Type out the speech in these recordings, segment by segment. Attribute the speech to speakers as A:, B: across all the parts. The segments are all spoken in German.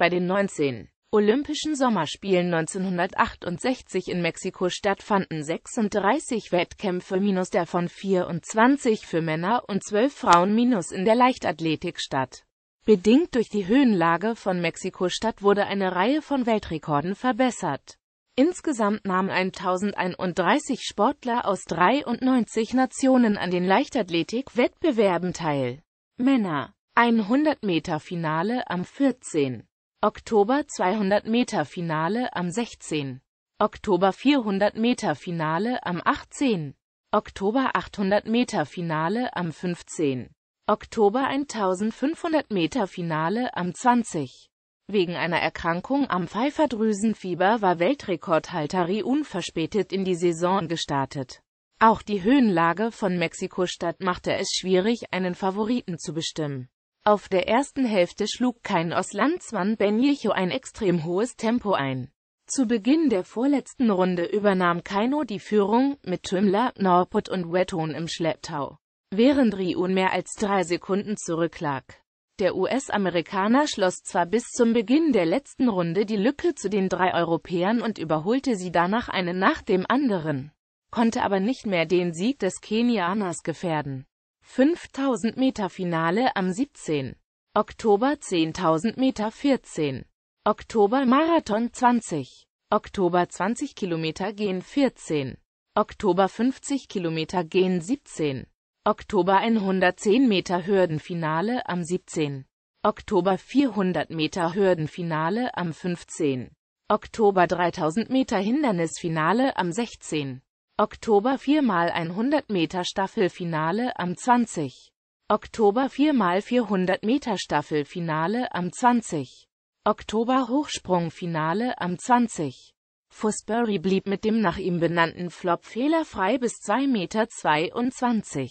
A: Bei den 19 Olympischen Sommerspielen 1968 in Mexiko stattfanden 36 Wettkämpfe minus der von 24 für Männer und 12 Frauen minus in der Leichtathletik statt. Bedingt durch die Höhenlage von Mexiko-Stadt wurde eine Reihe von Weltrekorden verbessert. Insgesamt nahmen 1031 Sportler aus 93 Nationen an den Leichtathletik-Wettbewerben teil. Männer 100 Meter Finale am 14. Oktober 200 Meter Finale am 16. Oktober 400 Meter Finale am 18. Oktober 800 Meter Finale am 15. Oktober 1500 Meter Finale am 20. Wegen einer Erkrankung am Pfeiferdrüsenfieber war Weltrekordhalter Ri unverspätet in die Saison gestartet. Auch die Höhenlage von Mexiko-Stadt machte es schwierig, einen Favoriten zu bestimmen. Auf der ersten Hälfte schlug kein Auslandsmann Benjicho ein extrem hohes Tempo ein. Zu Beginn der vorletzten Runde übernahm Kaino die Führung, mit Tümler, Norput und Wetton im Schlepptau, während Riun mehr als drei Sekunden zurücklag. Der US-Amerikaner schloss zwar bis zum Beginn der letzten Runde die Lücke zu den drei Europäern und überholte sie danach einen nach dem anderen, konnte aber nicht mehr den Sieg des Kenianers gefährden. 5000 Meter Finale am 17. Oktober 10.000 Meter 14. Oktober Marathon 20. Oktober 20 Kilometer gehen 14. Oktober 50 Kilometer gehen 17. Oktober 110 Meter Hürdenfinale am 17. Oktober 400 Meter Hürdenfinale am 15. Oktober 3000 Meter Hindernisfinale am 16. Oktober 4x100 Meter Staffelfinale am 20. Oktober 4x400 Meter Staffelfinale am 20. Oktober Hochsprungfinale am 20. Fussbury blieb mit dem nach ihm benannten Flop fehlerfrei bis 2,22 Meter.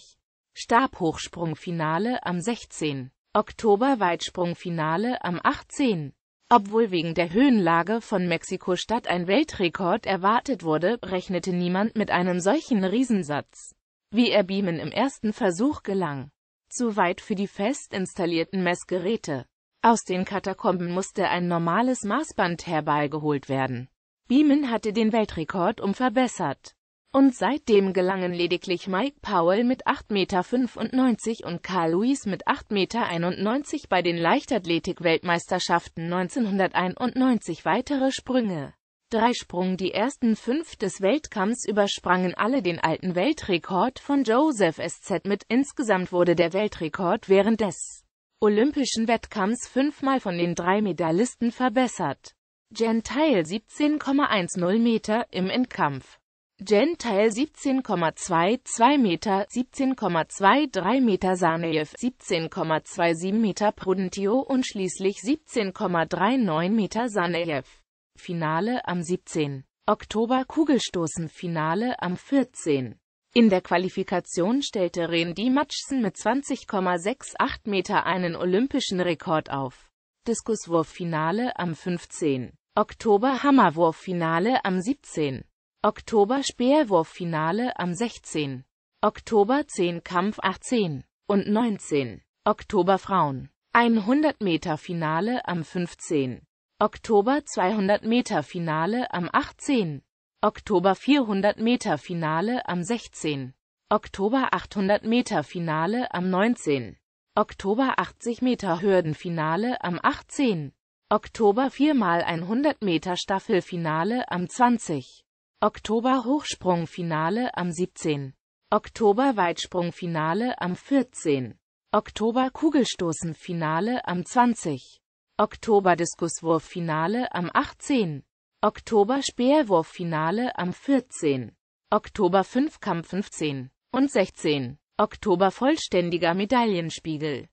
A: Stabhochsprungfinale am 16. Oktober Weitsprungfinale am 18. Obwohl wegen der Höhenlage von Mexiko-Stadt ein Weltrekord erwartet wurde, rechnete niemand mit einem solchen Riesensatz, wie er Beamen im ersten Versuch gelang. Zu weit für die fest installierten Messgeräte. Aus den Katakomben musste ein normales Maßband herbeigeholt werden. Beamen hatte den Weltrekord um verbessert. Und seitdem gelangen lediglich Mike Powell mit 8,95 Meter und Carl Lewis mit 8,91 Meter bei den Leichtathletik-Weltmeisterschaften 1991 weitere Sprünge. Drei Sprungen, die ersten fünf des Weltkampfs übersprangen alle den alten Weltrekord von Joseph SZ mit. Insgesamt wurde der Weltrekord während des Olympischen Wettkampfs fünfmal von den drei Medaillisten verbessert. Gentile 17,10 Meter im Endkampf. Gentile 17,22 Meter, 17,23 Meter Saneyev, 17,27 Meter Prudentio und schließlich 17,39 Meter Saneyev. Finale am 17. Oktober Kugelstoßen Finale am 14. In der Qualifikation stellte Randy Matschsen mit 20,68 Meter einen olympischen Rekord auf. Diskuswurf Finale am 15. Oktober Hammerwurf Finale am 17. Oktober Speerwurffinale am 16. Oktober 10 Kampf 18 und 19. Oktober Frauen 100 Meter Finale am 15. Oktober 200 Meter Finale am 18. Oktober 400 Meter Finale am 16. Oktober 800 Meter Finale am 19. Oktober 80 Meter Hürdenfinale am 18. Oktober 4x100 Meter Staffelfinale am 20. Oktober Hochsprungfinale am 17. Oktober Weitsprungfinale am 14. Oktober Kugelstoßenfinale am 20. Oktober Diskuswurffinale am 18. Oktober Speerwurffinale am 14. Oktober Fünfkampf 15 und 16. Oktober vollständiger Medaillenspiegel.